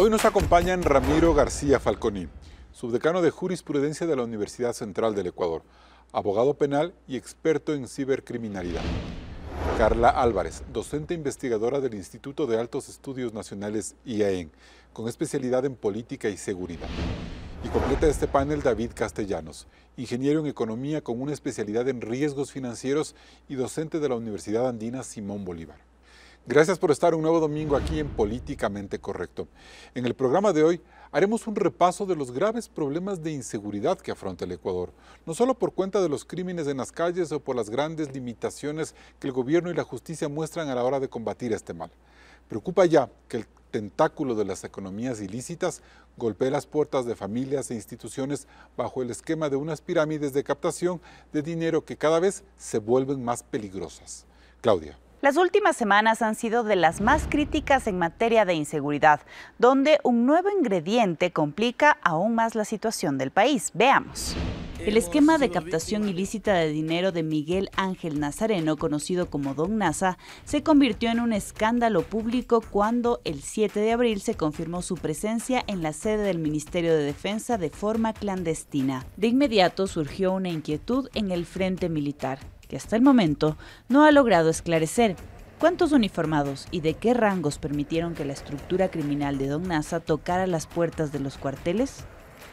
Hoy nos acompañan Ramiro García Falconi, subdecano de Jurisprudencia de la Universidad Central del Ecuador, abogado penal y experto en cibercriminalidad. Carla Álvarez, docente investigadora del Instituto de Altos Estudios Nacionales IAEN, con especialidad en política y seguridad. Y completa este panel David Castellanos, ingeniero en economía con una especialidad en riesgos financieros y docente de la Universidad Andina Simón Bolívar. Gracias por estar un nuevo domingo aquí en Políticamente Correcto. En el programa de hoy haremos un repaso de los graves problemas de inseguridad que afronta el Ecuador, no solo por cuenta de los crímenes en las calles o por las grandes limitaciones que el gobierno y la justicia muestran a la hora de combatir este mal. Preocupa ya que el tentáculo de las economías ilícitas golpee las puertas de familias e instituciones bajo el esquema de unas pirámides de captación de dinero que cada vez se vuelven más peligrosas. Claudia. Las últimas semanas han sido de las más críticas en materia de inseguridad, donde un nuevo ingrediente complica aún más la situación del país. Veamos. El esquema de captación ilícita de dinero de Miguel Ángel Nazareno, conocido como Don NASA, se convirtió en un escándalo público cuando el 7 de abril se confirmó su presencia en la sede del Ministerio de Defensa de forma clandestina. De inmediato surgió una inquietud en el frente militar que hasta el momento no ha logrado esclarecer cuántos uniformados y de qué rangos permitieron que la estructura criminal de Don Nasa tocara las puertas de los cuarteles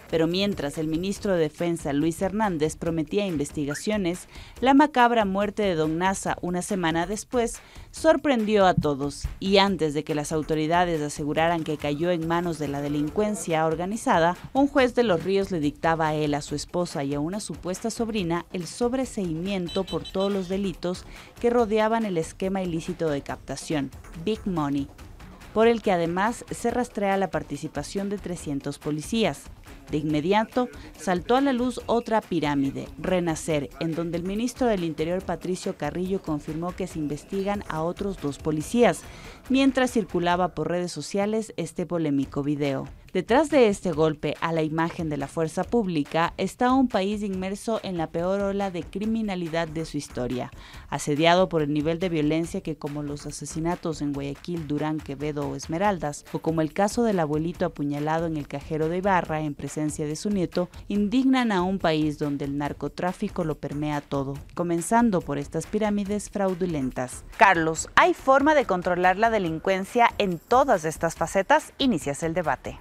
pero mientras el ministro de Defensa Luis Hernández prometía investigaciones, la macabra muerte de Don Nasa una semana después sorprendió a todos y antes de que las autoridades aseguraran que cayó en manos de la delincuencia organizada, un juez de Los Ríos le dictaba a él, a su esposa y a una supuesta sobrina el sobreseimiento por todos los delitos que rodeaban el esquema ilícito de captación, Big Money por el que además se rastrea la participación de 300 policías. De inmediato saltó a la luz otra pirámide, Renacer, en donde el ministro del Interior Patricio Carrillo confirmó que se investigan a otros dos policías mientras circulaba por redes sociales este polémico video. Detrás de este golpe a la imagen de la fuerza pública está un país inmerso en la peor ola de criminalidad de su historia, asediado por el nivel de violencia que como los asesinatos en Guayaquil, Durán, Quevedo o Esmeraldas, o como el caso del abuelito apuñalado en el cajero de Ibarra en presencia de su nieto, indignan a un país donde el narcotráfico lo permea todo, comenzando por estas pirámides fraudulentas. Carlos, ¿hay forma de controlar la delincuencia en todas estas facetas, inicias el debate.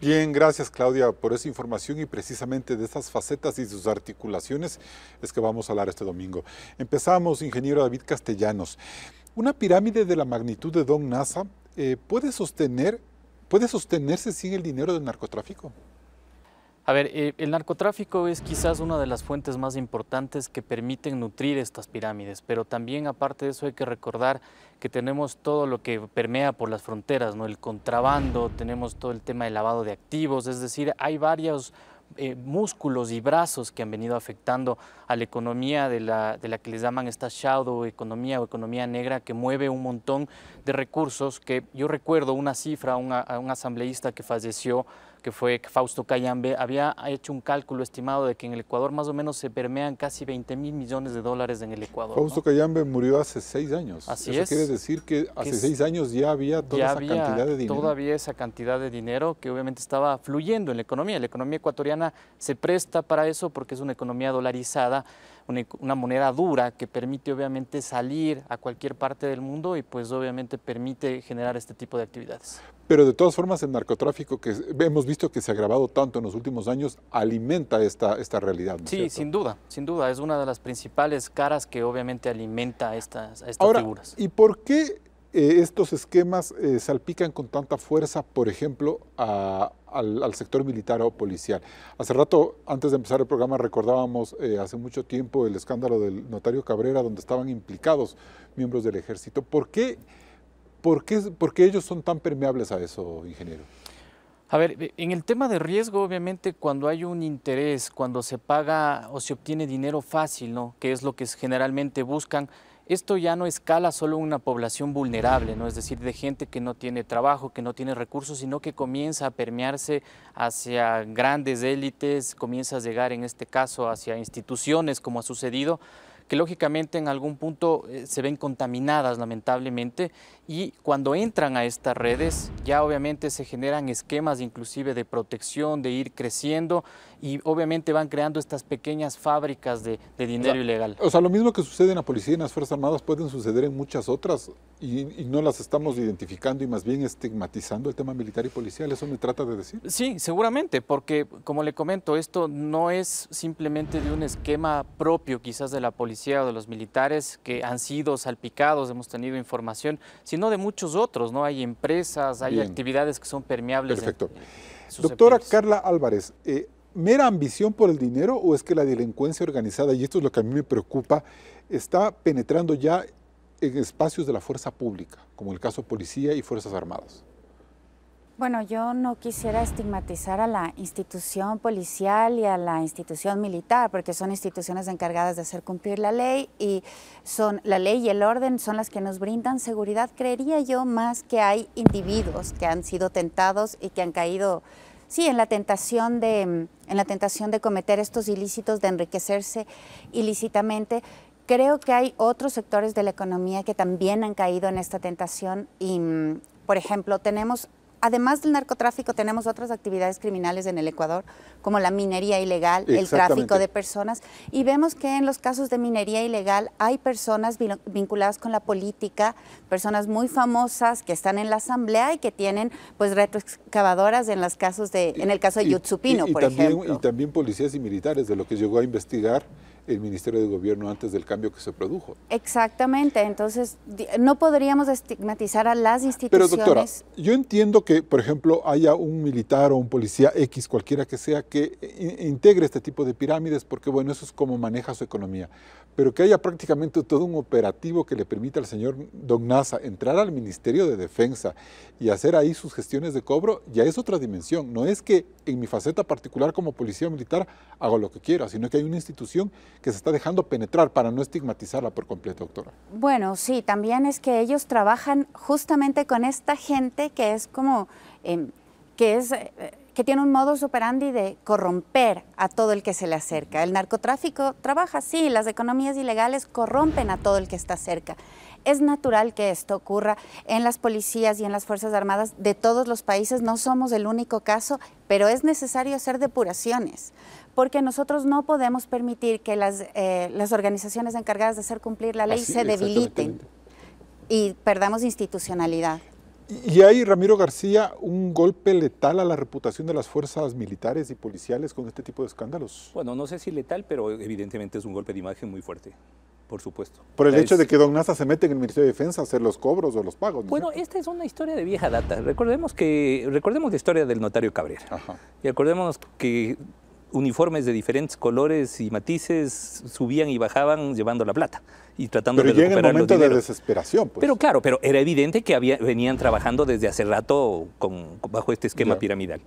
Bien, gracias Claudia por esa información y precisamente de esas facetas y sus articulaciones es que vamos a hablar este domingo. Empezamos, ingeniero David Castellanos. ¿Una pirámide de la magnitud de Don NASA eh, puede, sostener, puede sostenerse sin el dinero del narcotráfico? A ver, eh, el narcotráfico es quizás una de las fuentes más importantes que permiten nutrir estas pirámides, pero también aparte de eso hay que recordar que tenemos todo lo que permea por las fronteras, ¿no? el contrabando, tenemos todo el tema del lavado de activos, es decir, hay varios eh, músculos y brazos que han venido afectando a la economía de la, que les llaman esta shadow economía o economía negra que mueve un montón de recursos que yo recuerdo una cifra, a un asambleísta que falleció que fue Fausto Cayambe, había hecho un cálculo estimado de que en el Ecuador más o menos se permean casi 20 mil millones de dólares en el Ecuador. Fausto Cayambe murió hace seis años. Así Eso quiere decir que hace seis años ya había toda esa cantidad de dinero. Todavía esa cantidad de dinero que obviamente estaba fluyendo en la economía. La economía ecuatoriana se presta para eso porque es una economía dolarizada, una, una moneda dura que permite obviamente salir a cualquier parte del mundo y pues obviamente permite generar este tipo de actividades. Pero de todas formas el narcotráfico que hemos visto visto que se ha agravado tanto en los últimos años alimenta esta, esta realidad. sí, sin duda, sin duda. Es una de las principales caras que obviamente alimenta estas, estas figuras. ¿Y por qué eh, estos esquemas eh, salpican con tanta fuerza, por ejemplo, al, sector militar o policial. Hace rato, antes de empezar el programa, recordábamos eh, hace mucho tiempo el escándalo del notario Cabrera, donde estaban implicados miembros del ejército. ¿Por qué, por qué, por qué ellos son tan permeables a eso, ingeniero? A ver, e, en el tema de riesgo, obviamente, cuando hay un interés, cuando se paga o se obtiene dinero fácil, ¿no? Que es lo que generalmente buscan, esto ya no escala solo una población vulnerable, ¿no? Es decir, de gente que no tiene trabajo, que no tiene recursos, sino que comienza a permearse hacia grandes élites, comienza a llegar, en este caso, hacia instituciones, como ha sucedido que lógicamente en algún punto eh, se ven contaminadas lamentablemente y cuando entran a estas redes ya obviamente se generan esquemas inclusive de protección, de ir creciendo y obviamente van creando estas pequeñas fábricas de, dinero ilegal. O sea, lo mismo que sucede en la policía y en las Fuerzas Armadas pueden suceder en muchas otras y, no las estamos identificando y más bien estigmatizando el tema militar y policial, ¿eso me trata de decir? Sí, seguramente, porque como le comento, esto no es simplemente de un esquema propio quizás de la policía o de los militares que han sido salpicados, hemos tenido información, sino de muchos otros, ¿no? Hay empresas, hay actividades que son permeables. Perfecto. Doctora Carla Álvarez, eh, ¿mera ambición por el dinero o es que la delincuencia organizada, y esto es lo que a mí me preocupa, está penetrando ya en espacios de la fuerza pública, como el caso policía y Fuerzas Armadas? Bueno, yo no quisiera estigmatizar a la institución policial y a la institución militar, porque son instituciones encargadas de hacer cumplir la ley y son la ley y el orden son las que nos brindan seguridad, creería yo, más que hay individuos que han sido tentados y que han caído sí, en la tentación de en la tentación de cometer estos ilícitos, de enriquecerse ilícitamente. Creo que hay otros sectores de la economía que también han caído en esta tentación y por ejemplo, tenemos además del narcotráfico, tenemos otras actividades criminales en el Ecuador, como la minería ilegal, el tráfico de personas, y vemos que en los casos de minería ilegal hay personas vinculadas con la política, personas muy famosas que están en la asamblea y que tienen pues retroexcavadoras en los casos de, en el caso de Yutsupino, por ejemplo. Y también policías y militares, de lo que llegó a investigar el Ministerio de Gobierno antes del cambio que se produjo. Exactamente, entonces no podríamos estigmatizar a las instituciones. Pero doctora, yo entiendo que, por ejemplo, haya un militar o un policía X, cualquiera que sea, que integre este tipo de pirámides, porque bueno, eso es como maneja su economía. Pero que haya prácticamente todo un operativo que le permita al señor Don Nasa entrar al Ministerio de Defensa y hacer ahí sus gestiones de cobro, ya es otra dimensión. No es que en mi faceta particular como policía militar hago lo que quiera, sino que hay una institución que se está dejando penetrar para no estigmatizarla por completo, doctora. Bueno, sí, también es que ellos trabajan justamente con esta gente que es como, em, que es... Eh, que tiene un modus operandi de corromper a todo el que se le acerca. El narcotráfico trabaja así, las economías ilegales corrompen a todo el que está cerca es natural que esto ocurra en las policías y en las Fuerzas Armadas de todos los países. No somos el único caso, pero es necesario hacer depuraciones, porque nosotros no podemos permitir que las, eh, las organizaciones encargadas de hacer cumplir la ley se debiliten y perdamos institucionalidad. Y hay, Ramiro García, un golpe letal a la reputación de las fuerzas militares y policiales con este tipo de escándalos. Bueno, no sé si letal, pero evidentemente es un golpe de imagen muy fuerte, por supuesto. Por el hecho de que Don Nasa se mete en el Ministerio de Defensa a hacer los cobros o los pagos. bueno, esta es una historia de vieja data. Recordemos, que, recordemos la historia del notario Cabrera. Y acordémonos que uniformes de diferentes colores y matices subían y bajaban llevando la plata y tratando de el momento de desesperación. Pues. Pero claro, pero era evidente que había, venían trabajando desde hace rato bajo este esquema piramidal.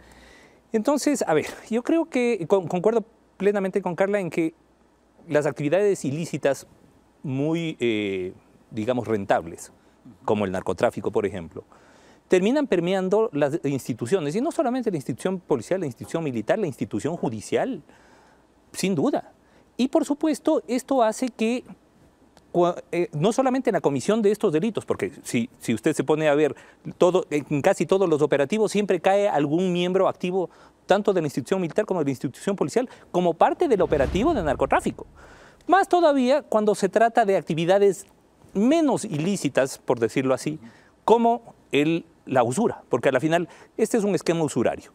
Entonces, a ver, yo creo que concuerdo plenamente con Carla en que las actividades ilícitas muy, eh, digamos, rentables, como el narcotráfico, por ejemplo, terminan permeando las instituciones, y no solamente la institución policial, la institución militar, la institución judicial, sin duda. Y por supuesto, esto hace que eh, no solamente en la comisión de estos delitos, porque si, si usted se pone a ver todo, en casi todos los operativos siempre cae algún miembro activo, tanto de la institución militar como de la institución policial, como parte del operativo de narcotráfico. Más todavía cuando se trata de actividades menos ilícitas, por decirlo así, como el la usura, porque al final este es un esquema usurario.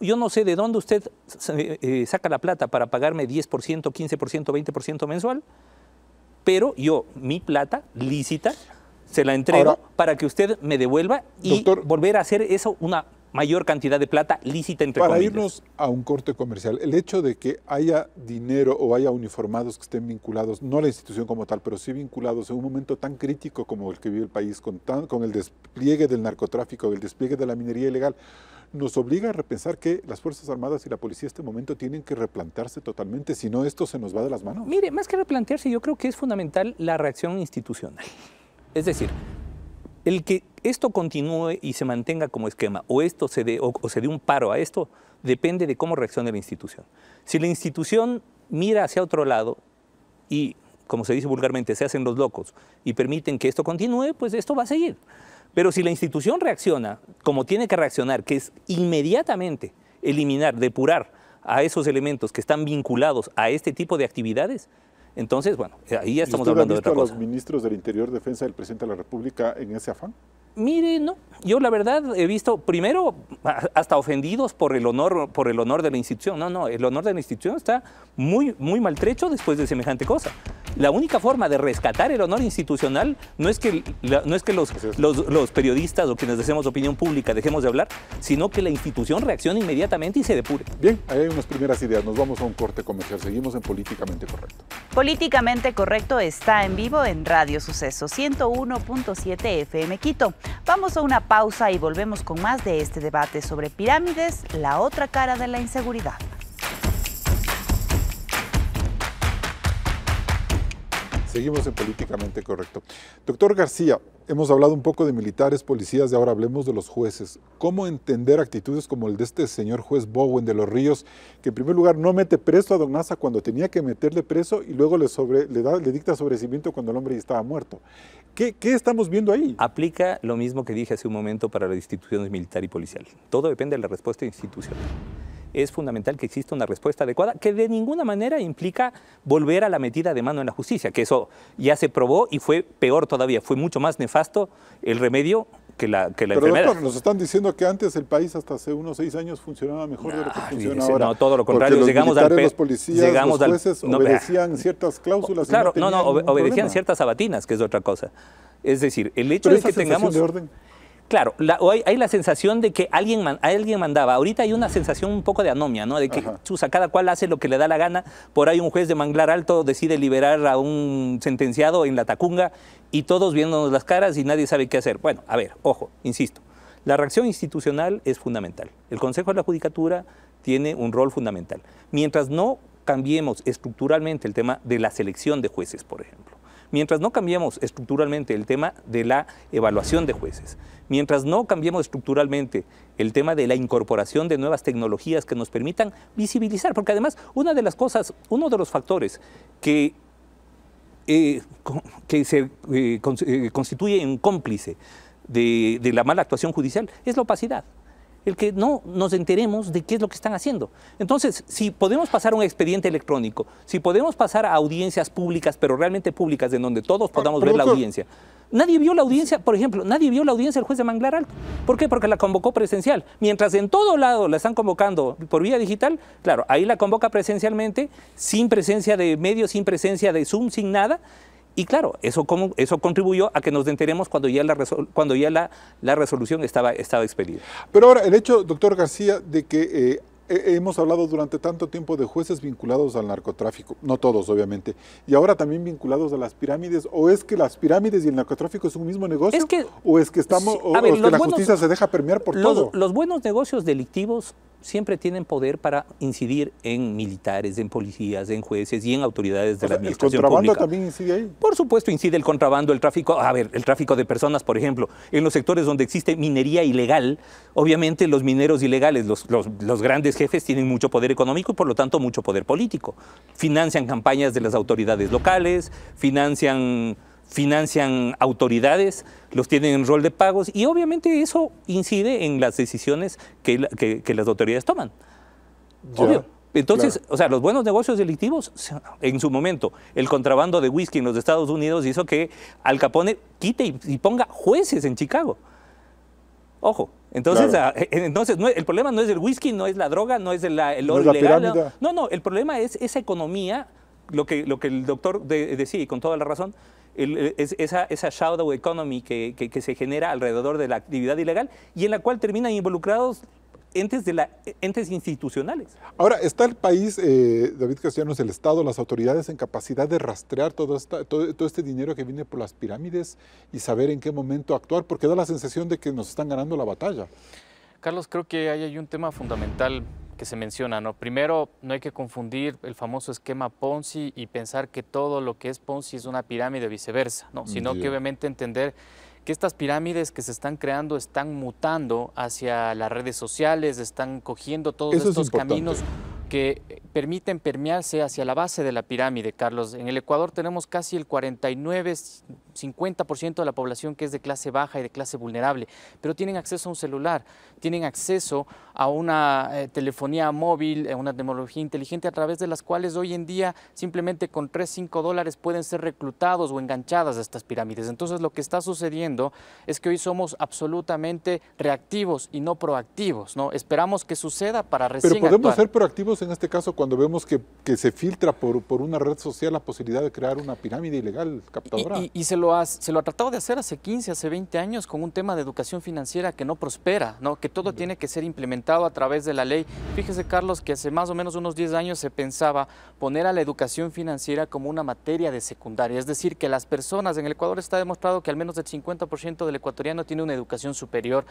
Yo no sé de dónde usted eh, saca la plata para pagarme 10%, 15%, 20% mensual, pero yo mi plata lícita se la entrego para que usted me devuelva y volver a hacer eso una mayor cantidad de plata lícita entre Para irnos a un corte comercial, el hecho de que haya dinero o haya uniformados que estén vinculados, no la institución como tal, pero sí vinculados en un momento tan crítico como el que vive el país, con, con el despliegue del narcotráfico, el despliegue de la minería ilegal, nos obliga a repensar que las Fuerzas Armadas y la policía en este momento tienen que replantarse totalmente, si no esto se nos va de las manos. Mire, más que replantearse, yo creo que es fundamental la reacción institucional. Es decir, el que esto continúe y se mantenga como esquema, o, esto se dé, o, se dé un paro a esto, depende de cómo reaccione la institución. Si la institución mira hacia otro lado y, como se dice vulgarmente, se hacen los locos y permiten que esto continúe, pues esto va a seguir. Pero si la institución reacciona como tiene que reaccionar, que es inmediatamente eliminar, depurar a esos elementos que están vinculados a este tipo de actividades, entonces, bueno, eh, ahí ya estamos hablando de otra cosa. los ministros del Interior, Defensa del Presidente de la República en ese afán? Mire, no. Yo la verdad he visto, primero, hasta ofendidos por el honor, por el honor de la institución. No, no, el honor de la institución está muy, muy maltrecho después de semejante cosa. La única forma de rescatar el honor institucional no es que, no es que los, periodistas o quienes hacemos opinión pública dejemos de hablar, sino que la institución reaccione inmediatamente y se depure. Bien, ahí hay unas primeras ideas. Nos vamos a un corte comercial. Seguimos en Políticamente Correcto. Políticamente Correcto está en vivo en Radio Suceso 101.7 FM Quito. Vamos a una pausa y volvemos con más de este debate sobre pirámides, la otra cara de la inseguridad. Seguimos en Políticamente Correcto. Doctor García, hemos hablado un poco de militares, policías, y ahora hablemos de los jueces. ¿Cómo entender actitudes como el de este señor juez Bowen de Los Ríos, que en primer lugar no mete preso a Don NASA cuando tenía que meterle preso y luego le, le, dicta sobrecimiento cuando el hombre ya estaba muerto? ¿Qué, ¿Qué estamos viendo ahí? Aplica lo mismo que dije hace un momento para las instituciones militar y policial. Todo depende de la respuesta institucional es fundamental que exista una respuesta adecuada que de ninguna manera implica volver a la metida de mano en la justicia, que eso ya se probó y fue peor todavía, fue mucho más nefasto el remedio que la, que la nos están diciendo que antes el país hasta hace unos seis años funcionaba mejor de lo que ah, funciona ahora. No, todo lo contrario. llegamos al los policías, los jueces obedecían ciertas cláusulas. Claro, no, no, obedecían ciertas sabatinas, que es otra cosa. Es decir, el hecho es que tengamos... De orden. Claro, hay, la sensación de que alguien, alguien mandaba. Ahorita hay una sensación un poco de anomia, ¿no? De que cada cual hace lo que le da la gana. Por ahí un juez de Manglar Alto decide liberar a un sentenciado en la Tacunga y todos viéndonos las caras y nadie sabe qué hacer. Bueno, a ver, ojo, insisto. La reacción institucional es fundamental. El Consejo de la Judicatura tiene un rol fundamental. Mientras no cambiemos estructuralmente el tema de la selección de jueces, por ejemplo mientras no cambiemos estructuralmente el tema de la evaluación de jueces, mientras no cambiemos estructuralmente el tema de la incorporación de nuevas tecnologías que nos permitan visibilizar, porque además una de las cosas, uno de los factores que eh, que se eh, eh, constituye un cómplice de la mala actuación judicial es la opacidad el que no nos enteremos de qué es lo que están haciendo. Entonces, si podemos pasar un expediente electrónico, si podemos pasar a audiencias públicas, pero realmente públicas, en donde todos podamos ver la audiencia. Nadie vio la audiencia, por ejemplo, nadie vio la audiencia del juez de Manglar Alto. ¿Por qué? Porque la convocó presencial. Mientras en todo lado la están convocando por vía digital, claro, ahí la convoca presencialmente, sin presencia de medios, sin presencia de Zoom, sin nada. Y claro, eso, como, eso contribuyó a que nos enteremos cuando ya la, cuando ya la, la resolución estaba, estaba expedida. Pero ahora, el hecho, doctor García, de que eh, eh, hemos hablado durante tanto tiempo de jueces vinculados al narcotráfico, no todos obviamente, y ahora también vinculados a las pirámides, o es que las pirámides y el narcotráfico es un mismo negocio, o es que estamos, ver, la justicia se deja permear por todo. Los buenos negocios delictivos siempre tienen poder para incidir en militares, en policías, en jueces y en autoridades de la administración pública. ¿El contrabando también incide ahí? Por supuesto incide el contrabando, el tráfico, a ver, el tráfico de personas, por ejemplo, en los sectores donde existe minería ilegal, obviamente los mineros ilegales, los, los grandes jefes tienen mucho poder económico y por lo tanto mucho poder político. Financian campañas de las autoridades locales, financian, financian autoridades, los tienen en rol de pagos y obviamente eso incide en las decisiones que, las autoridades toman. Obvio. Entonces, o sea, los buenos negocios delictivos, en su momento, el contrabando de whisky en los Estados Unidos hizo que Al Capone quite y ponga jueces en Chicago. Ojo, entonces, ah, eh, entonces no, el problema no es el whisky, no es la droga, no es el, ah, el oro ilegal. no, no, el problema es esa economía, lo que, lo que el doctor de, decía y con toda la razón, eh, es, esa, esa, shadow economy que, que, que, se genera alrededor de la actividad ilegal y en la cual terminan involucrados entes, la, entes institucionales. Ahora, ¿está el país, eh, David Castellanos, el Estado, las autoridades en capacidad de rastrear todo, este dinero que viene por las pirámides y saber en qué momento actuar? Porque da la sensación de que nos están ganando la batalla. Carlos, creo que ahí hay un tema fundamental que se menciona, ¿no? Primero, no hay que confundir el famoso esquema Ponzi y pensar que todo lo que es Ponzi es una pirámide viceversa, ¿no? Sino que obviamente entender que estas pirámides que se están creando están mutando hacia las redes sociales, están cogiendo todos estos caminos que permiten permearse hacia la base de la pirámide, Carlos. En el Ecuador tenemos casi el 49-50% de la población que es de clase baja y de clase vulnerable, pero tienen acceso a un celular, tienen acceso a una eh, telefonía móvil, a eh, una tecnología inteligente a través de las cuales hoy en día simplemente con 3-5 dólares pueden ser reclutados o enganchadas a estas pirámides. Entonces lo que está sucediendo es que hoy somos absolutamente reactivos y no proactivos, ¿no? Esperamos que suceda para recién Pero podemos ser proactivos en este caso cuando cuando vemos que, se filtra por, una red social la posibilidad de crear una pirámide ilegal captadora. Y, se, lo ha, tratado de hacer hace 15, hace 20 años con un tema de educación financiera que no prospera, que todo tiene que ser implementado a través de la ley. Fíjese, Carlos, que hace más o menos unos 10 años se pensaba poner a la educación financiera como una materia de secundaria, es decir, que las personas en el Ecuador está demostrado que al menos el 50% del ecuatoriano tiene una educación superior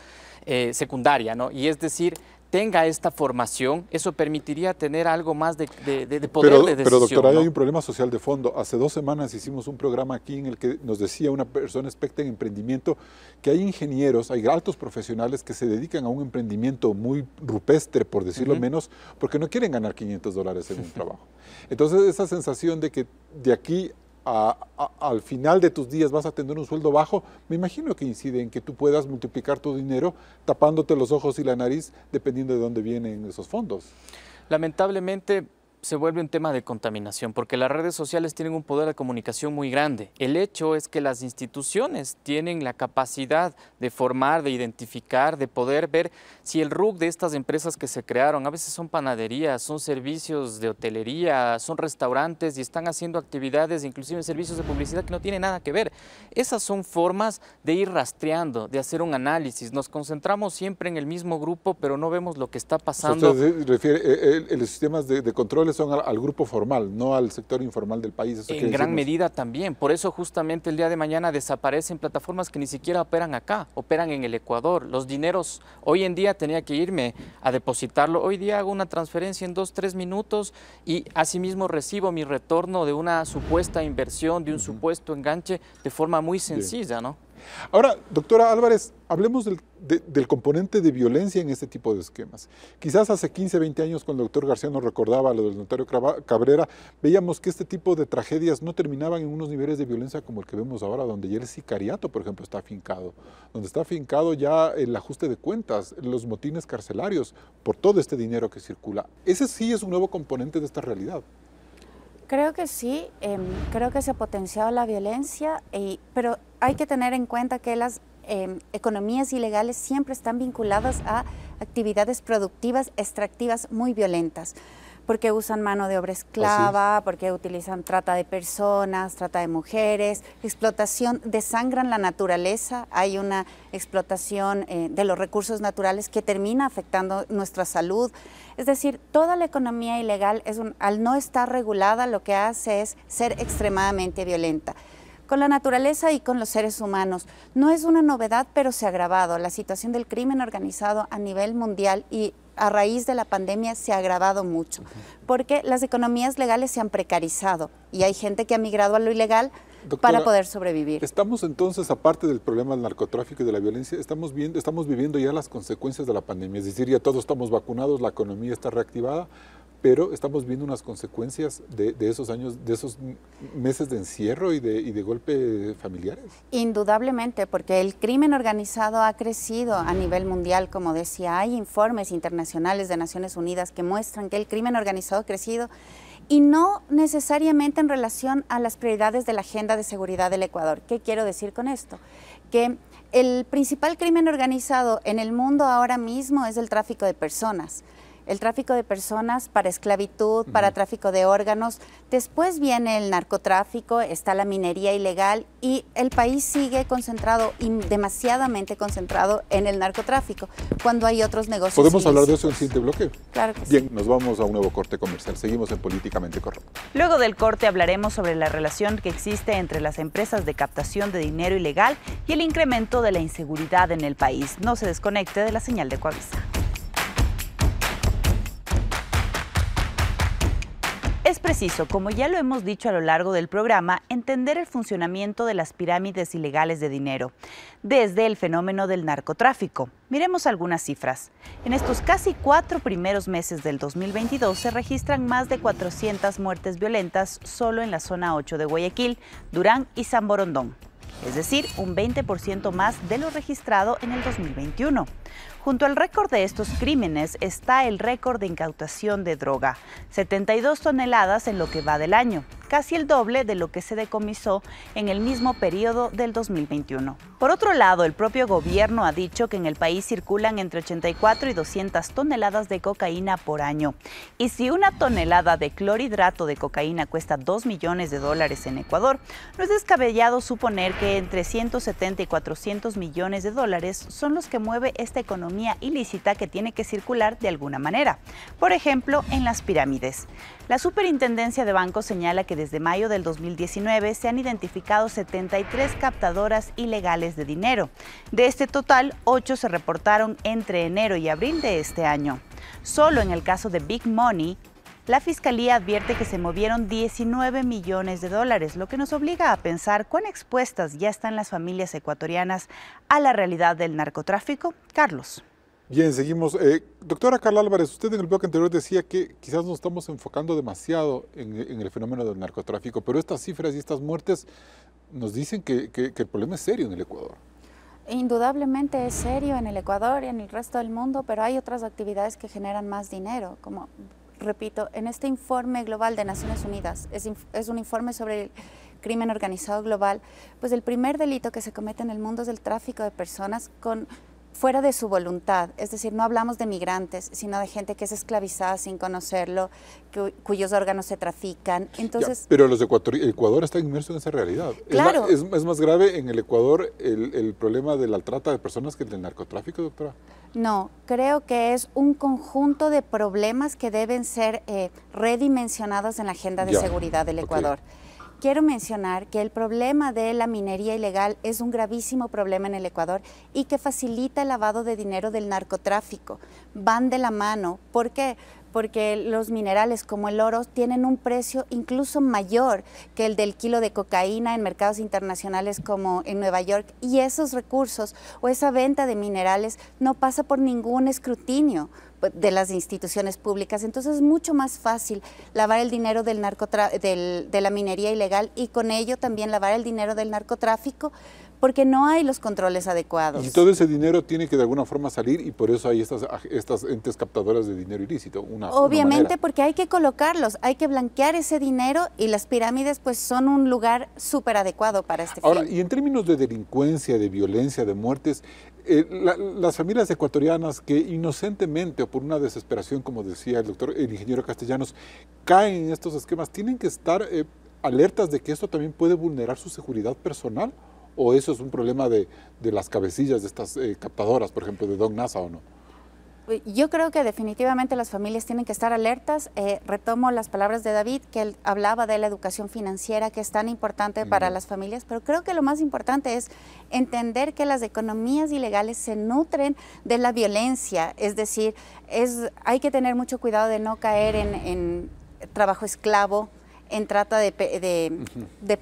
eh, secundaria, y es decir, tenga esta formación, eso permitiría tener algo más de, poder de decisión. Pero doctora, hay un problema social de fondo. Hace dos semanas hicimos un programa aquí en el que nos decía una persona experta en emprendimiento que hay ingenieros, hay altos profesionales que se dedican a un emprendimiento muy rupestre, por decirlo menos, porque no quieren ganar 500 dólares en un trabajo. Entonces esa sensación de que de aquí al final de tus días vas a tener un sueldo bajo, me imagino que incide en que tú puedas multiplicar tu dinero tapándote los ojos y la nariz dependiendo de dónde vienen esos fondos. Lamentablemente se vuelve un tema de contaminación, porque las redes sociales tienen un poder de comunicación muy grande. El hecho es que las instituciones tienen la capacidad de formar, de identificar, de poder ver si el RUC de estas empresas que se crearon, a veces son panaderías, son servicios de hotelería, son restaurantes y están haciendo actividades, inclusive servicios de publicidad que no tienen nada que ver. Esas son formas de ir rastreando, de hacer un análisis. Nos concentramos siempre en el mismo grupo, pero no vemos lo que está pasando. Usted refiere, el eh, eh, los sistemas de controles son al, grupo formal, no al sector informal del país. en gran medida también. Por eso justamente el día de mañana desaparecen plataformas que ni siquiera operan acá, operan en el Ecuador. Los dineros, hoy en día tenía que irme a depositarlo. Hoy día hago una transferencia en dos, tres minutos y asimismo recibo mi retorno de una supuesta inversión, de un supuesto enganche de forma muy sencilla, ¿no? Ahora, doctora Álvarez, hablemos del, componente de violencia en este tipo de esquemas. Quizás hace 15, 20 años, cuando el doctor García nos recordaba lo del notario Cabrera, veíamos que este tipo de tragedias no terminaban en unos niveles de violencia como el que vemos ahora, donde ya el sicariato, por ejemplo, está afincado, donde está afincado ya el ajuste de cuentas, los motines carcelarios, por todo este dinero que circula. Ese sí es un nuevo componente de esta realidad. Creo que sí, em, creo que se ha potenciado la violencia, pero hay que tener en cuenta que las em, economías ilegales siempre están vinculadas a actividades productivas, extractivas muy violentas porque usan mano de obra esclava, porque utilizan trata de personas, trata de mujeres, explotación, desangran la naturaleza, hay una explotación eh, de los recursos naturales que termina afectando nuestra salud. Es decir, toda la economía ilegal, es un, al no estar regulada, lo que hace es ser extremadamente violenta con la naturaleza y con los seres humanos. No es una novedad, pero se ha agravado. La situación del crimen organizado a nivel mundial y a raíz de la pandemia se ha agravado mucho, porque las economías legales se han precarizado y hay gente que ha migrado a lo ilegal para poder sobrevivir. Estamos entonces, aparte del problema del narcotráfico y de la violencia, estamos, viendo, estamos viviendo ya las consecuencias de la pandemia, es decir, ya todos estamos vacunados, la economía está reactivada, pero estamos viendo unas consecuencias de, esos años, de esos meses de encierro y de, golpe familiares. Indudablemente, porque el crimen organizado ha crecido a nivel mundial, como decía, hay informes internacionales de Naciones Unidas que muestran que el crimen organizado ha crecido y no necesariamente en relación a las prioridades de la agenda de seguridad del Ecuador. ¿Qué quiero decir con esto? Que el principal crimen organizado en el mundo ahora mismo es el tráfico de personas el tráfico de personas para esclavitud, para tráfico de órganos. Después viene el narcotráfico, está la minería ilegal y el país sigue concentrado y demasiadamente concentrado en el narcotráfico, cuando hay otros negocios. ¿Podemos hablar de eso en siguiente bloque? Claro que Bien, nos vamos a un nuevo corte comercial. Seguimos en Políticamente Corrupto. Luego del corte hablaremos sobre la relación que existe entre las empresas de captación de dinero ilegal y el incremento de la inseguridad en el país. No se desconecte de la señal de Coavisa. Es preciso, como ya lo hemos dicho a lo largo del programa, entender el funcionamiento de las pirámides ilegales de dinero, desde el fenómeno del narcotráfico. Miremos algunas cifras. En estos casi cuatro primeros meses del 2022 se registran más de 400 muertes violentas solo en la zona 8 de Guayaquil, Durán y San Borondón es decir, un 20% más de lo registrado en el 2021. Junto al récord de estos crímenes está el récord de incautación de droga, 72 toneladas en lo que va del año casi el doble de lo que se decomisó en el mismo periodo del 2021. Por otro lado, el propio gobierno ha dicho que en el país circulan entre 84 y 200 toneladas de cocaína por año. Y si una tonelada de clorhidrato de cocaína cuesta 2 millones de dólares en Ecuador, no es descabellado suponer que entre 170 y 400 millones de dólares son los que mueve esta economía ilícita que tiene que circular de alguna manera. Por ejemplo, en las pirámides. La Superintendencia de Bancos señala que desde mayo del 2019 se han identificado 73 captadoras ilegales de dinero. De este total, 8 se reportaron entre enero y abril de este año. Solo en el caso de Big Money, la Fiscalía advierte que se movieron 19 millones de dólares, lo que nos obliga a pensar cuán expuestas ya están las familias ecuatorianas a la realidad del narcotráfico. Carlos. Bien, seguimos. Eh, doctora Carla Álvarez, usted en el bloque anterior decía que quizás nos estamos enfocando demasiado en, el fenómeno del narcotráfico, pero estas cifras y estas muertes nos dicen que, el problema es serio en el Ecuador. Indudablemente es serio en el Ecuador y en el resto del mundo, pero hay otras actividades que generan más dinero, como, repito, en este informe global de Naciones Unidas, es un informe sobre el crimen organizado global, pues el primer delito que se comete en el mundo es el tráfico de personas con fuera de su voluntad, es decir, no hablamos de migrantes, sino de gente que es esclavizada sin conocerlo, cuyos órganos se trafican. Entonces, pero los Ecuador, Ecuador está inmerso en esa realidad. Claro. Es, más, grave en el Ecuador el, problema de la trata de personas que el del narcotráfico, doctora. No, creo que es un conjunto de problemas que deben ser eh, redimensionados en la agenda de seguridad del Ecuador quiero mencionar que el problema de la minería ilegal es un gravísimo problema en el Ecuador y que facilita el lavado de dinero del narcotráfico. Van de la mano. ¿Por qué? porque los minerales como el oro tienen un precio incluso mayor que el del kilo de cocaína en mercados internacionales como en Nueva York y esos recursos o esa venta de minerales no pasa por ningún escrutinio de las instituciones públicas. Entonces es mucho más fácil lavar el dinero del, narcotra del de la minería ilegal y con ello también lavar el dinero del narcotráfico porque no hay los controles adecuados. Y todo ese dinero tiene que de alguna forma salir y por eso hay estas, estas entes captadoras de dinero ilícito. Una, Obviamente porque hay que colocarlos, hay que blanquear ese dinero y las pirámides pues son un lugar súper adecuado para este Ahora, y en términos de delincuencia, de violencia, de muertes, eh, las familias ecuatorianas que inocentemente o por una desesperación, como decía el doctor, el ingeniero Castellanos, caen en estos esquemas, tienen que estar eh, alertas de que esto también puede vulnerar su seguridad personal o eso es un problema de, de las cabecillas de estas eh, captadoras, por ejemplo, de Don NASA o no. Yo creo que definitivamente las familias tienen que estar alertas. Eh, retomo las palabras de David, que él hablaba de la educación financiera, que es tan importante para las familias, pero creo que lo más importante es entender que las economías ilegales se nutren de la violencia, es decir, es, hay que tener mucho cuidado de no caer en, trabajo esclavo, en trata de,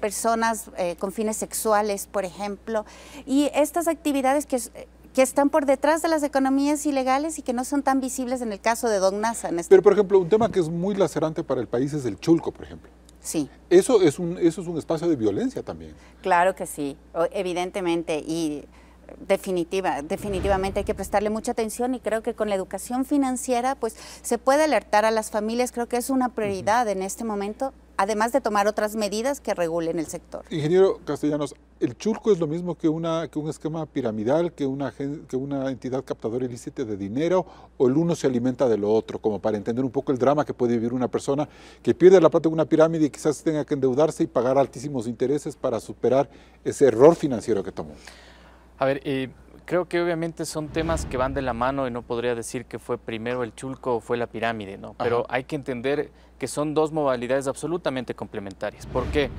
personas eh, con fines sexuales, por ejemplo. Y estas actividades que que están por detrás de las economías ilegales y que no son tan visibles en el caso de Don Nasa. Este Pero, por ejemplo, un tema que es muy lacerante para el país es el chulco, por ejemplo. Sí. Eso es un, eso es un espacio de violencia también. Claro que sí, evidentemente. Y definitiva, definitivamente hay que prestarle mucha atención y creo que con la educación financiera pues se puede alertar a las familias, creo que es una prioridad en este momento, además de tomar otras medidas que regulen el sector. Ingeniero Castellanos, ¿el churco es lo mismo que, una, que un esquema piramidal, que una, que una entidad captadora ilícita de dinero o el uno se alimenta de lo otro? Como para entender un poco el drama que puede vivir una persona que pierde la plata de una pirámide y quizás tenga que endeudarse y pagar altísimos intereses para superar ese error financiero que tomó. A ver, eh, creo que obviamente son temas que van de la mano y no podría decir que fue primero el chulco o fue la pirámide, ¿no? Pero hay que entender que son dos modalidades absolutamente complementarias. porque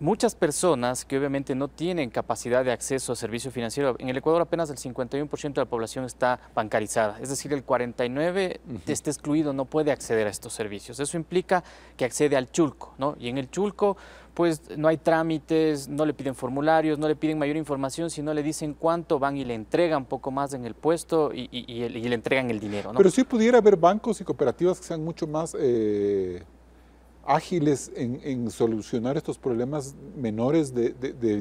Muchas personas que obviamente no tienen capacidad de acceso a servicio financiero, en el Ecuador apenas el 51% de la población está bancarizada, es decir, el 49% está excluido, no puede acceder a estos servicios. Eso implica que accede al chulco, ¿no? Y en el chulco pues no hay trámites, no le piden formularios, no le piden mayor información, sino le dicen cuánto van y le entregan poco más en el puesto y, le entregan el dinero. Pero sí pudiera haber bancos y cooperativas que sean mucho más eh, ágiles en, solucionar estos problemas menores de,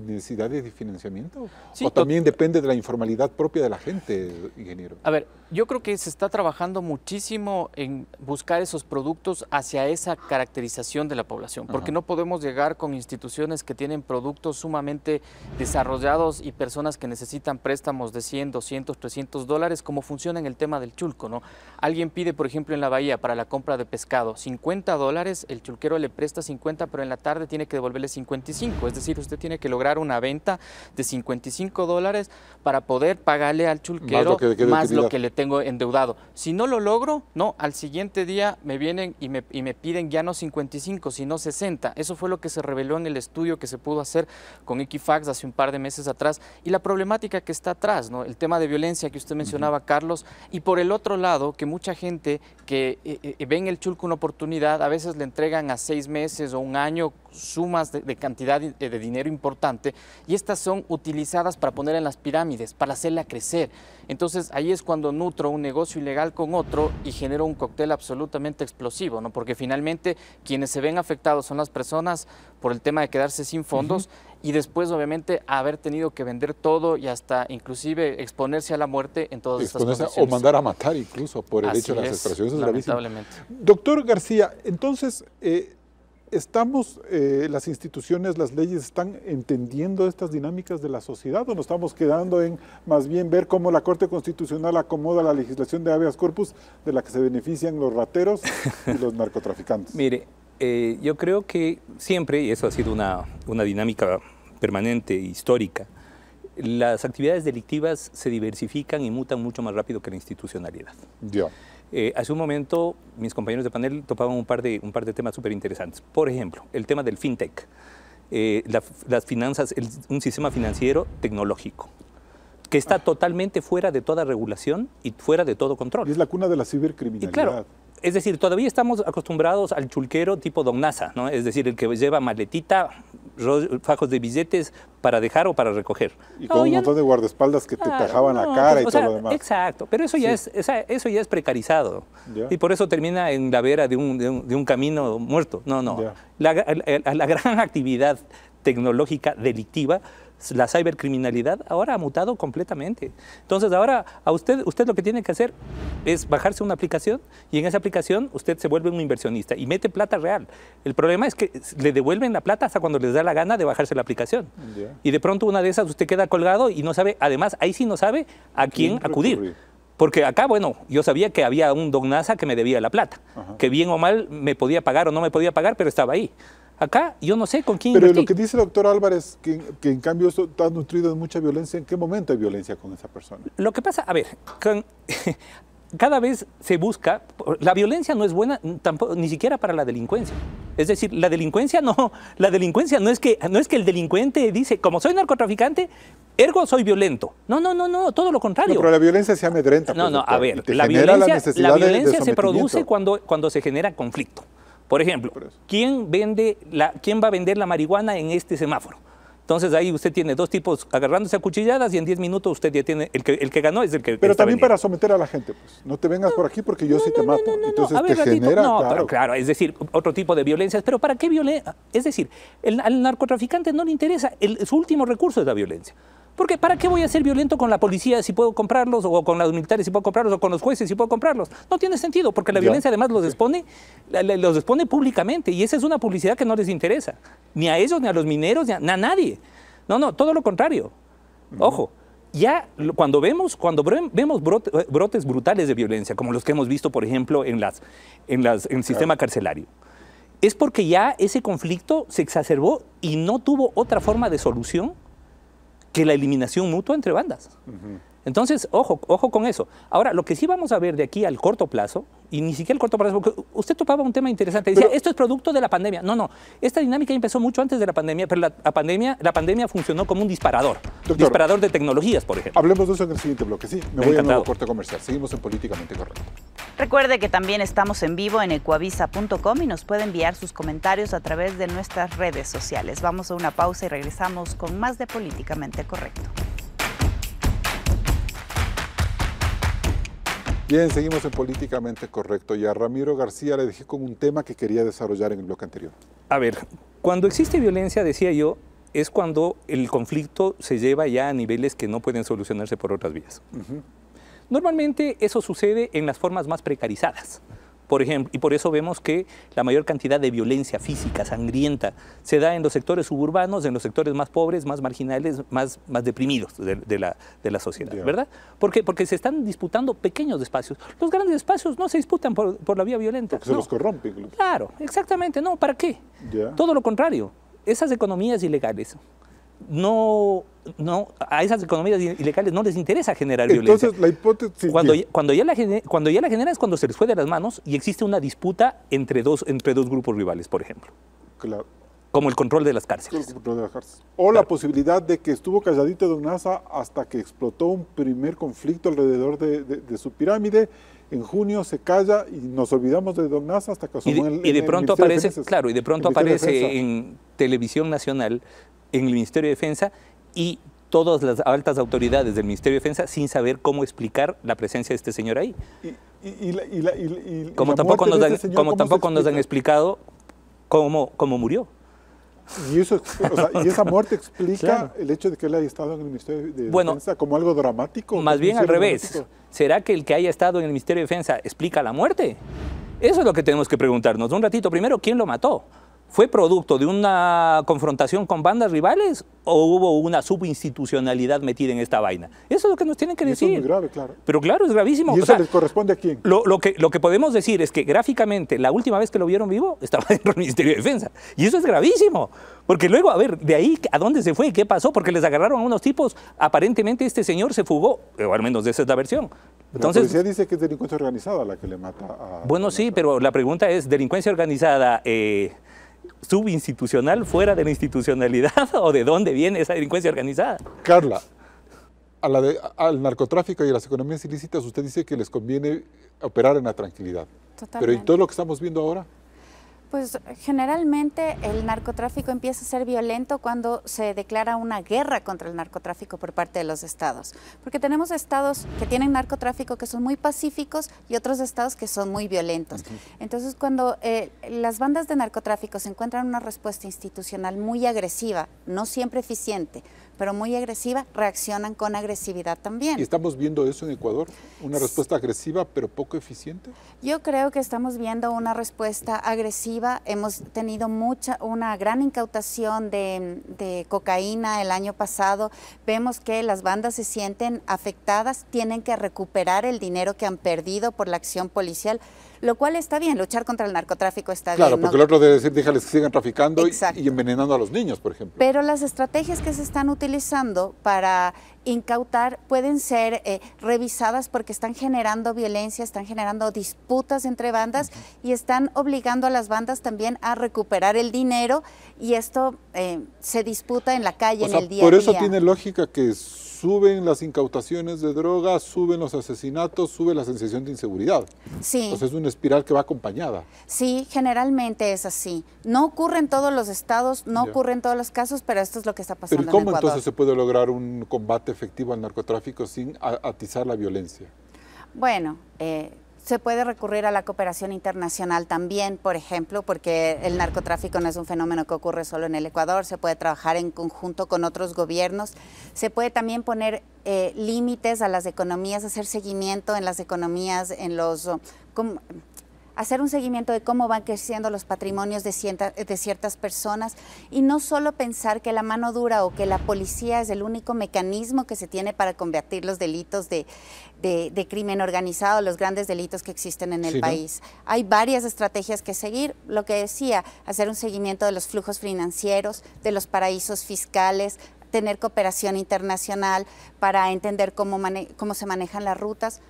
necesidades de financiamiento? ¿O también depende de la informalidad propia de la gente, ingeniero? A ver, yo creo que se está trabajando muchísimo en buscar esos productos hacia esa caracterización de la población, porque no podemos llegar con instituciones que tienen productos sumamente desarrollados y personas que necesitan préstamos de 100, 200, 300 dólares, como funciona en el tema del chulco, ¿no? Alguien pide, por ejemplo, en la bahía para la compra de pescado 50 dólares el chulco chulquero le presta 50, pero en la tarde tiene que devolverle 55. Es decir, usted tiene que lograr una venta de 55 dólares para poder pagarle al chulquero más lo que le, tengo endeudado. Si no lo logro, no, al siguiente día me vienen y me, piden ya no 55, sino 60. Eso fue lo que se reveló en el estudio que se pudo hacer con Equifax hace un par de meses atrás y la problemática que está atrás, ¿no? El tema de violencia que usted mencionaba, Carlos, y por el otro lado, que mucha gente que eh, eh, ven el chulco una oportunidad, a veces le entregan a seis meses o un año sumas de, cantidad eh, de, dinero importante y estas son utilizadas para poner en las pirámides, para hacerla crecer. Entonces ahí es cuando nutro un negocio ilegal con otro y genero un cóctel absolutamente explosivo, ¿no? porque finalmente quienes se ven afectados son las personas por el tema de quedarse sin fondos y después obviamente haber tenido que vender todo y hasta inclusive exponerse a la muerte en todas estas O mandar a matar incluso por el hecho de las expresiones. Es lamentablemente. Doctor García, entonces... Eh, ¿Estamos, eh, las instituciones, las leyes están entendiendo estas dinámicas de la sociedad o nos estamos quedando en más bien ver cómo la Corte Constitucional acomoda la legislación de habeas corpus de la que se benefician los rateros y los narcotraficantes? Mire, eh, yo creo que siempre, y eso ha sido una, dinámica permanente, histórica, las actividades delictivas se diversifican y mutan mucho más rápido que la institucionalidad. Eh, hace un momento mis compañeros de panel topaban un par de, un par de temas súper interesantes. Por ejemplo, el tema del fintech, eh, las finanzas, un sistema financiero tecnológico que está ah. totalmente fuera de toda regulación y fuera de todo control. es la cuna de la cibercriminalidad es decir, todavía estamos acostumbrados al chulquero tipo Don Nasa, ¿no? es decir, el que lleva maletita, fajos de billetes para dejar o para recoger. Y con un montón de guardaespaldas que te ah, tajaban la cara y todo lo demás. Exacto, pero eso ya, es, eso ya es precarizado. Y por eso termina en la vera de un, de un, camino muerto. No, no. La, la gran actividad tecnológica delictiva la cibercriminalidad ahora ha mutado completamente. Entonces ahora a usted, usted lo que tiene que hacer es bajarse una aplicación y en esa aplicación usted se vuelve un inversionista y mete plata real. El problema es que le devuelven la plata hasta cuando les da la gana de bajarse la aplicación. Y de pronto una de esas usted queda colgado y no sabe, además ahí sí no sabe a quién, acudir. Porque acá, bueno, yo sabía que había un don NASA que me debía la plata, que bien o mal me podía pagar o no me podía pagar, pero estaba ahí. Acá yo no sé con quién. Pero lo que dice el doctor Álvarez, que, en cambio esto está nutrido de mucha violencia, ¿en qué momento hay violencia con esa persona? Lo que pasa, a ver, cada vez se busca, la violencia no es buena tampoco, ni siquiera para la delincuencia. Es decir, la delincuencia no, la delincuencia no es que no es que el delincuente dice, como soy narcotraficante, ergo soy violento. No, no, no, no, todo lo contrario. pero la violencia se amedrenta. No, pues, no, a ver, la violencia, se produce cuando, cuando se genera conflicto. Por ejemplo, ¿quién, vende la, ¿quién va a vender la marihuana en este semáforo? Entonces ahí usted tiene dos tipos agarrándose a cuchilladas y en 10 minutos usted ya tiene, el que, el que ganó es el que... Pero también para someter a la gente, pues. No te vengas por aquí porque yo sí te mato. Entonces te genera... No, claro. pero claro, es decir, otro tipo de violencias. Pero ¿para qué violencia? Es decir, el, al narcotraficante no le interesa, su último recurso es la violencia. Porque ¿para qué voy a ser violento con la policía si puedo comprarlos, o con los militares si puedo comprarlos, o con los jueces si puedo comprarlos? No tiene sentido, porque la violencia además los expone, los expone públicamente, y esa es una publicidad que no les interesa, ni a ellos, ni a los mineros, ni a, nadie. No, no, todo lo contrario. Ojo ya cuando vemos, cuando vemos brotes brutales de violencia, como los que hemos visto, por ejemplo, en, las, en, las, en el sistema carcelario, es porque ya ese conflicto se exacerbó y no tuvo otra forma de solución que la eliminación mutua entre bandas. Entonces, ojo, ojo con eso. Ahora, lo que sí vamos a ver de aquí al corto plazo, y ni siquiera el corto plazo, porque usted topaba un tema interesante, decía, esto es producto de la pandemia. No, no, esta dinámica empezó mucho antes de la pandemia, pero la, pandemia, la pandemia funcionó como un disparador, disparador de tecnologías, por ejemplo. Hablemos de eso en el siguiente bloque, sí. Me, voy a nuevo corte comercial. Seguimos en Políticamente Correcto. Recuerde que también estamos en vivo en ecuavisa.com y nos puede enviar sus comentarios a través de nuestras redes sociales. Vamos a una pausa y regresamos con más de Políticamente Correcto. Bien, seguimos en Políticamente Correcto y a Ramiro García le dejé con un tema que quería desarrollar en el bloque anterior. A ver, cuando existe violencia, decía yo, es cuando el conflicto se lleva ya a niveles que no pueden solucionarse por otras vías. Normalmente eso sucede en las formas más precarizadas. Por ejemplo, y por eso vemos que la mayor cantidad de violencia física, sangrienta, se da en los sectores suburbanos, en los sectores más pobres, más marginales, más, más deprimidos de, la, sociedad, ¿verdad? Porque se están disputando pequeños espacios. Los grandes espacios no se disputan por, la vía violenta. se los corrompen. Claro, exactamente. No, ¿para qué? Todo lo contrario. Esas economías ilegales no, no, a esas economías ilegales no les interesa generar Entonces, la hipótesis... Cuando, ya, la genera, cuando ya la genera es cuando se les fue de las manos y existe una disputa entre dos, entre dos grupos rivales, por ejemplo. Claro. Como el control de las cárceles. O la posibilidad de que estuvo calladito Don Nasa hasta que explotó un primer conflicto alrededor de, su pirámide en junio se calla y nos olvidamos de Don Nasa hasta que y el, y de pronto aparece, claro, y de pronto aparece en televisión nacional en el Ministerio de Defensa y todas las altas autoridades del Ministerio de Defensa sin saber cómo explicar la presencia de este señor ahí. Como este tampoco nos han, explicado cómo, cómo murió. Y, esa muerte explica el hecho de que él haya estado en el Ministerio de Defensa como algo dramático. Más bien al revés. ¿Será que el que haya estado en el Ministerio de Defensa explica la muerte? Eso es lo que tenemos que preguntarnos. Un ratito primero, ¿quién lo mató? ¿Fue producto de una confrontación con bandas rivales o hubo una subinstitucionalidad metida en esta vaina? Eso es lo que nos tienen que decir. Eso es muy grave, claro. Pero claro, es gravísimo. ¿Y eso les corresponde a quién? Lo, que, podemos decir es que gráficamente, la última vez que lo vieron vivo, estaba dentro del Ministerio de Defensa. Y eso es gravísimo. Porque luego, a ver, de ahí a dónde se fue y qué pasó, porque les agarraron a unos tipos, aparentemente este señor se fugó, o al menos esa es la versión. Entonces, la policía dice que es delincuencia organizada la que le mata a... Bueno, sí, pero la pregunta es, delincuencia organizada... Eh, subinstitucional fuera de la institucionalidad o de dónde viene esa delincuencia organizada. Carla, a la al narcotráfico y a las economías ilícitas usted dice que les conviene operar en la tranquilidad. Totalmente. Pero ¿y todo lo que estamos viendo ahora? Pues generalmente el narcotráfico empieza a ser violento cuando se declara una guerra contra el narcotráfico por parte de los estados, porque tenemos estados que tienen narcotráfico que son muy pacíficos y otros estados que son muy violentos. Entonces cuando eh, las bandas de narcotráfico se encuentran una respuesta institucional muy agresiva, no siempre eficiente, pero muy agresiva, reaccionan con agresividad también. ¿Y estamos viendo eso en Ecuador? ¿Una respuesta agresiva pero poco eficiente? Yo creo que estamos viendo una respuesta agresiva. Hemos tenido mucha, una gran incautación de, de cocaína el año pasado. Vemos que las bandas se sienten afectadas, tienen que recuperar el dinero que han perdido por la acción policial lo cual está bien, luchar contra el narcotráfico está claro, bien. Claro, porque el otro debe decir, déjales que sigan traficando y, envenenando a los niños, por ejemplo. Pero las estrategias que se están utilizando para incautar pueden ser eh, revisadas porque están generando violencia, están generando disputas entre bandas y están obligando a las bandas también a recuperar el dinero y esto eh, se disputa en la calle, en el día a día. Por eso tiene lógica que suben las incautaciones de drogas, suben los asesinatos, sube la sensación de inseguridad. Sí. Entonces es una espiral que va acompañada. Sí, generalmente es así. No ocurre en todos los estados, no ocurre en todos los casos, pero esto es lo que está pasando. ¿Pero cómo en Ecuador? entonces se puede lograr un combate efectivo al narcotráfico sin atizar la violencia? Bueno, eh, se puede recurrir a la cooperación internacional también, por ejemplo, porque el narcotráfico no es un fenómeno que ocurre solo en el Ecuador, se puede trabajar en conjunto con otros gobiernos, se puede también poner eh, límites a las economías, hacer seguimiento en las economías, en los hacer un seguimiento de cómo van creciendo los patrimonios de, de, ciertas personas y no solo pensar que la mano dura o que la policía es el único mecanismo que se tiene para combatir los delitos de, crimen organizado, los grandes delitos que existen en el país. Hay varias estrategias que seguir, lo que decía, hacer un seguimiento de los flujos financieros, de los paraísos fiscales, tener cooperación internacional para entender cómo, cómo se manejan las rutas.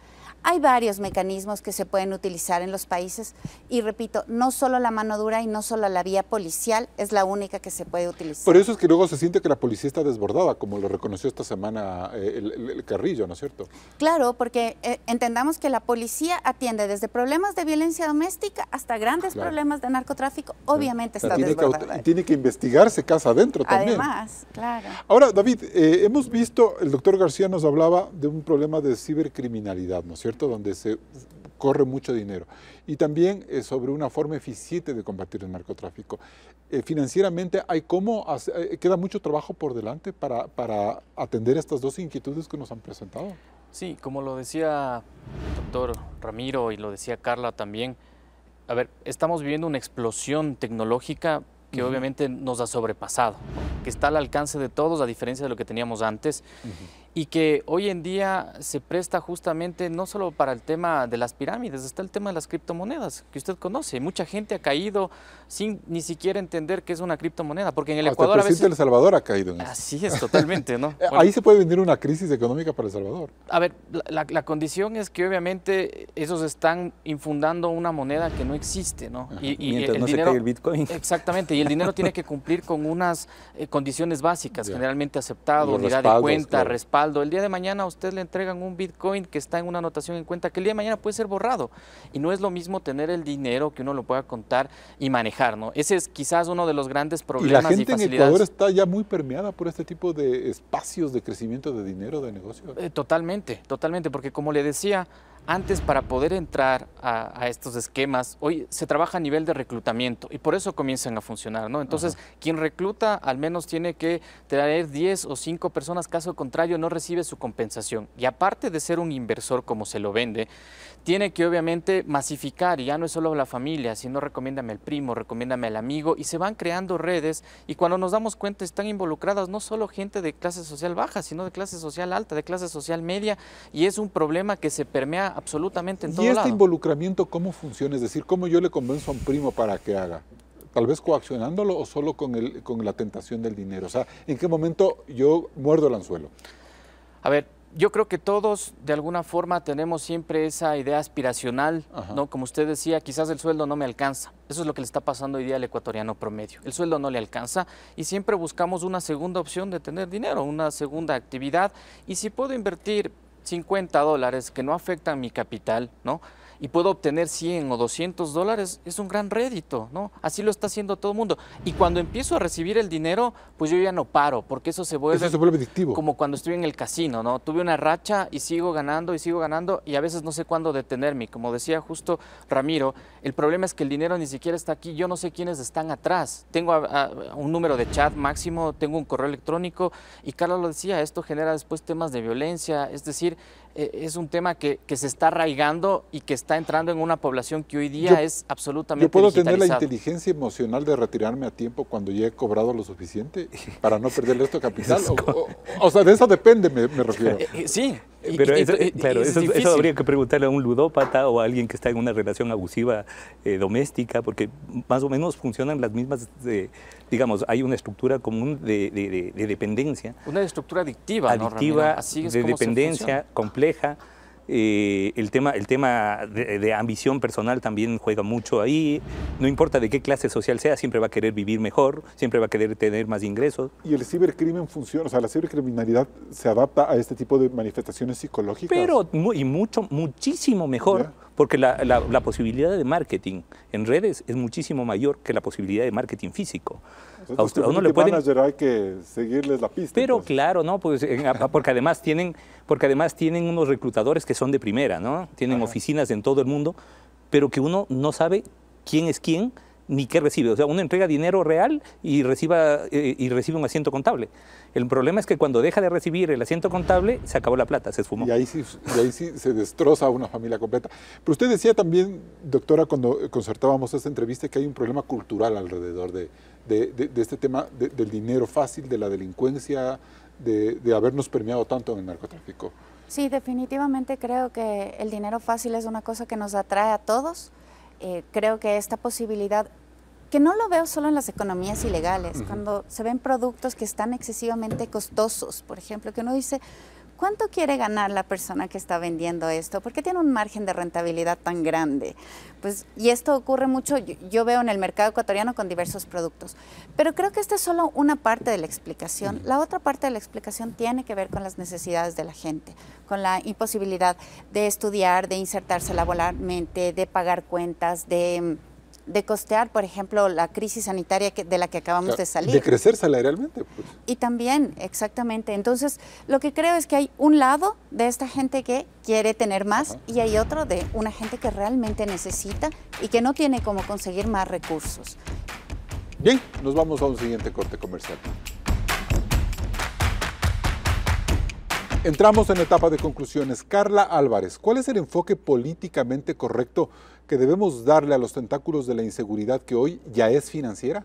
Hay varios mecanismos que se pueden utilizar en los países y repito, no solo la mano dura y no solo la vía policial es la única que se puede utilizar. Por eso es que luego se siente que la policía está desbordada, como lo reconoció esta semana eh, el, Carrillo, ¿no es cierto? Claro, porque eh, entendamos que la policía atiende desde problemas de violencia doméstica hasta grandes problemas de narcotráfico, obviamente está desbordada. tiene que investigarse casa adentro también. Además, claro. Ahora, David, eh, hemos visto, el doctor García nos hablaba de un problema de cibercriminalidad, ¿no es cierto? donde se corre mucho dinero. Y también eh, sobre una forma eficiente de combatir el narcotráfico. Eh, financieramente hay cómo, eh, queda mucho trabajo por delante para, para atender estas dos inquietudes que nos han presentado. Sí, como lo decía el doctor Ramiro y lo decía Carla también, a ver, estamos viviendo una explosión tecnológica que obviamente nos ha sobrepasado, que está al alcance de todos a diferencia de lo que teníamos antes y que hoy en día se presta justamente no solo para el tema de las pirámides, está el tema de las criptomonedas que usted conoce. Mucha gente ha caído sin ni siquiera entender qué es una criptomoneda, porque en el Ecuador el presidente a El Salvador ha caído Así es, totalmente, ¿no? Eh, ahí se puede venir una crisis económica para El Salvador. A ver, la, condición es que obviamente esos están infundando una moneda que no existe, ¿no? Y, Mientras no se cae el Bitcoin. Exactamente, y el dinero tiene que cumplir con unas eh, condiciones básicas, generalmente aceptado, unidad de cuenta, respaldo el día de mañana a usted le entregan un Bitcoin que está en una anotación en cuenta que el día de mañana puede ser borrado. Y no es lo mismo tener el dinero que uno lo pueda contar y manejar, ¿no? Ese es quizás uno de los grandes problemas. Y la gente en Ecuador está ya muy permeada por este tipo de espacios de crecimiento de dinero, de negocio. Eh, totalmente, totalmente, porque como le decía, antes para poder entrar a, estos esquemas, hoy se trabaja a nivel de reclutamiento y por eso comienzan a funcionar, ¿no? Entonces, quien recluta al menos tiene que traer 10 o 5 personas, caso contrario no recibe su compensación. Y aparte de ser un inversor como se lo vende, tiene que obviamente masificar y ya no es solo la familia, sino recomiéndame al primo, recomiéndame al amigo y se van creando redes y cuando nos damos cuenta están involucradas no solo gente de clase social baja, sino de clase social alta, de clase social media y es un problema que se permea absolutamente en todo este lado. ¿Y este involucramiento cómo funciona? Es decir, ¿cómo yo le convenzo a un primo para que haga? tal vez coaccionándolo o solo con, el, con la tentación del dinero? O sea, ¿en qué momento yo muerdo el anzuelo? A ver, yo creo que todos de alguna forma tenemos siempre esa idea aspiracional, ¿no? Como usted decía, quizás el sueldo no me alcanza. Eso es lo que le está pasando hoy día al ecuatoriano promedio. El sueldo no le alcanza y siempre buscamos una segunda opción de tener dinero, una segunda actividad. Y si puedo invertir 50 dólares que no afectan mi capital, ¿no? y puedo obtener 100 o 200 dólares, es un gran rédito, ¿no? Así lo está haciendo todo el mundo. Y cuando empiezo a recibir el dinero, pues yo ya no paro, porque eso se vuelve, eso adictivo. Como cuando estoy en el casino, ¿no? Tuve una racha y sigo ganando y sigo ganando y a veces no sé cuándo detenerme. Como decía justo Ramiro, el problema es que el dinero ni siquiera está aquí, yo no sé quiénes están atrás. Tengo un número de chat máximo, tengo un correo electrónico y Carlos lo decía, esto genera después temas de violencia, es decir, e, es un tema que, que, se está arraigando y que está entrando en una población que hoy día es absolutamente Yo puedo tener la inteligencia emocional de retirarme a tiempo cuando ya he cobrado lo suficiente para no perder esto resto capital. o, sea, de eso depende, me, refiero. Eh, eh, sí, pero eso, eh, claro, eso, habría que preguntarle a un ludópata o a alguien que está en una relación abusiva eh, doméstica, porque más o menos funcionan las mismas, eh, digamos, hay una estructura común de, dependencia. Una estructura adictiva, adictiva, ¿no, de dependencia compleja. Eh, el tema, el tema de, ambición personal también juega mucho ahí. No importa de qué clase social sea, siempre va a querer vivir mejor, siempre va a querer tener más ingresos. Y el cibercrimen funciona, o sea, la cibercriminalidad se adapta a este tipo de manifestaciones psicológicas. Pero y mucho, muchísimo mejor porque la, posibilidad de marketing en redes es muchísimo mayor que la posibilidad de marketing físico. Pues uno le manager hay que seguirles la pista. Pero pues. claro, ¿no? Pues, porque, además tienen, porque además tienen unos reclutadores que son de primera, ¿no? Tienen oficinas en todo el mundo, pero que uno no sabe quién es quién ni qué recibe. O sea, uno entrega dinero real y, reciba, eh, y recibe un asiento contable. El problema es que cuando deja de recibir el asiento contable, se acabó la plata, se esfumó. Y ahí sí, se destroza una familia completa. Pero usted decía también, doctora, cuando concertábamos esta entrevista, que hay un problema cultural alrededor de, este tema del dinero fácil, de la delincuencia, de habernos permeado tanto en el narcotráfico. Sí, definitivamente creo que el dinero fácil es una cosa que nos atrae a todos eh, creo que esta posibilidad, que no lo veo solo en las economías ilegales, cuando se ven productos que están excesivamente costosos, por ejemplo, que uno dice, ¿Cuánto quiere ganar la persona que está vendiendo esto? ¿Por qué tiene un margen de rentabilidad tan grande? Pues, y esto ocurre mucho, yo, yo veo en el mercado ecuatoriano con diversos productos. Pero creo que esta es solo una parte de la explicación. La otra parte de la explicación tiene que ver con las necesidades de la gente, con la imposibilidad de estudiar, de insertarse laboralmente, de pagar cuentas, de mm, de costear, por ejemplo, la crisis sanitaria de la que acabamos ah, de salir. De crecer salarialmente. Pues. Y también, exactamente. Entonces, lo que creo es que hay un lado de esta gente que quiere tener más y hay otro de una gente que realmente necesita y que no tiene cómo conseguir más recursos. Bien, nos vamos a un siguiente corte comercial. Entramos en la etapa de conclusiones. Carla Álvarez, ¿cuál es el enfoque políticamente correcto que debemos darle a los tentáculos de la inseguridad que hoy ya es financiera?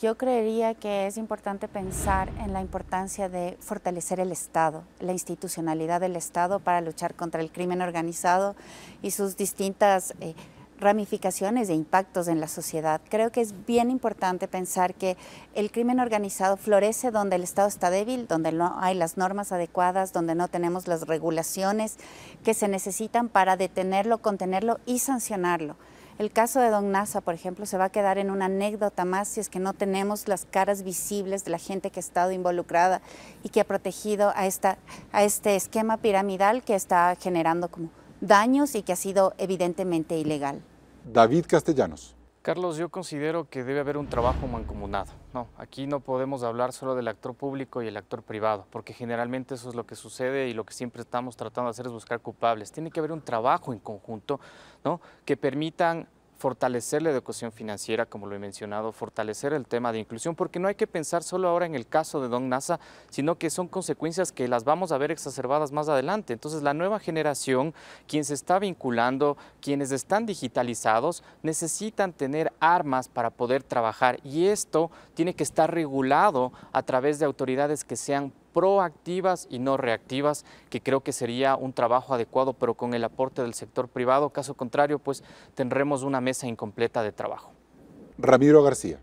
Yo creería que es importante pensar en la importancia de fortalecer el Estado, la institucionalidad del Estado para luchar contra el crimen organizado y sus distintas... Eh, ramificaciones e impactos en la sociedad. Creo que es bien importante pensar que el crimen organizado florece donde el Estado está débil, donde no hay las normas adecuadas, donde no tenemos las regulaciones que se necesitan para detenerlo, contenerlo y sancionarlo. El caso de Don Nasa, por ejemplo, se va a quedar en una anécdota más si es que no tenemos las caras visibles de la gente que ha estado involucrada y que ha protegido a, esta, a este esquema piramidal que está generando como daños y que ha sido evidentemente ilegal. David Castellanos. Carlos, yo considero que debe haber un trabajo mancomunado. No, aquí no podemos hablar solo del actor público y el actor privado, porque generalmente eso es lo que sucede y lo que siempre estamos tratando de hacer es buscar culpables. Tiene que haber un trabajo en conjunto ¿no? que permitan fortalecer la educación financiera, como lo he mencionado, fortalecer el tema de inclusión, porque no hay que pensar solo ahora en el caso de Don NASA, sino que son consecuencias que las vamos a ver exacerbadas más adelante. Entonces, la nueva generación, quien se está vinculando, quienes están digitalizados, necesitan tener armas para poder trabajar y esto tiene que estar regulado a través de autoridades que sean proactivas y no reactivas, que creo que sería un trabajo adecuado, pero con el aporte del sector privado. Caso contrario, pues tendremos una mesa incompleta de trabajo. Ramiro García.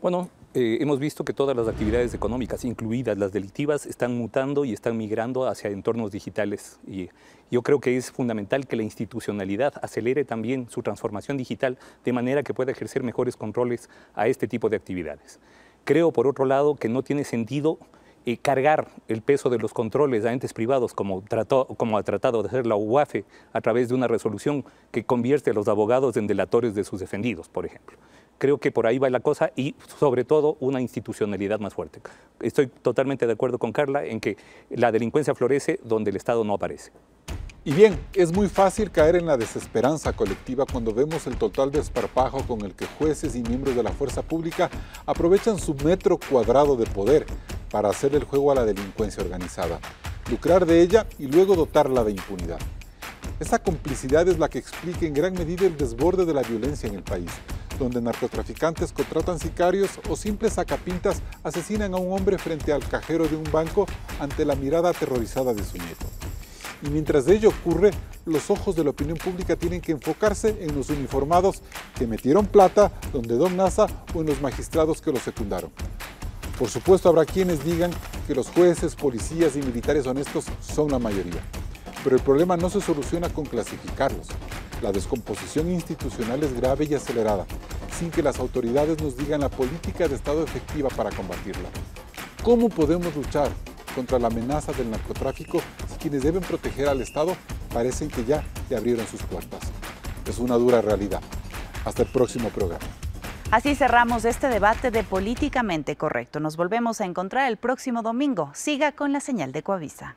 Bueno, eh, hemos visto que todas las actividades económicas, incluidas las delictivas, están mutando y están migrando hacia entornos digitales. Y yo creo que es fundamental que la institucionalidad acelere también su transformación digital de manera que pueda ejercer mejores controles a este tipo de actividades. Creo, por otro lado, que no tiene sentido cargar el peso de los controles a entes privados, como, trató, como ha tratado de hacer la UAFE a través de una resolución que convierte a los abogados en delatores de sus defendidos, por ejemplo. Creo que por ahí va la cosa y sobre todo una institucionalidad más fuerte. Estoy totalmente de acuerdo con Carla en que la delincuencia florece donde el Estado no aparece. Y bien, es muy fácil caer en la desesperanza colectiva cuando vemos el total desparpajo con el que jueces y miembros de la fuerza pública aprovechan su metro cuadrado de poder para hacer el juego a la delincuencia organizada, lucrar de ella y luego dotarla de impunidad. Esa complicidad es la que explica en gran medida el desborde de la violencia en el país, donde narcotraficantes contratan sicarios o simples sacapintas asesinan a un hombre frente al cajero de un banco ante la mirada aterrorizada de su nieto. Y mientras ello ocurre, los ojos de la opinión pública tienen que enfocarse en los uniformados que metieron plata donde don NASA o en los magistrados que lo secundaron. Por supuesto habrá quienes digan que los jueces, policías y militares honestos son la mayoría, pero el problema no se soluciona con clasificarlos. La descomposición institucional es grave y acelerada, sin que las autoridades nos digan la política de Estado efectiva para combatirla. ¿Cómo podemos luchar contra la amenaza del narcotráfico si quienes deben proteger al Estado parecen que ya le abrieron sus puertas? Es una dura realidad. Hasta el próximo programa. Así cerramos este debate de políticamente correcto. Nos volvemos a encontrar el próximo domingo. Siga con la señal de Coavisa.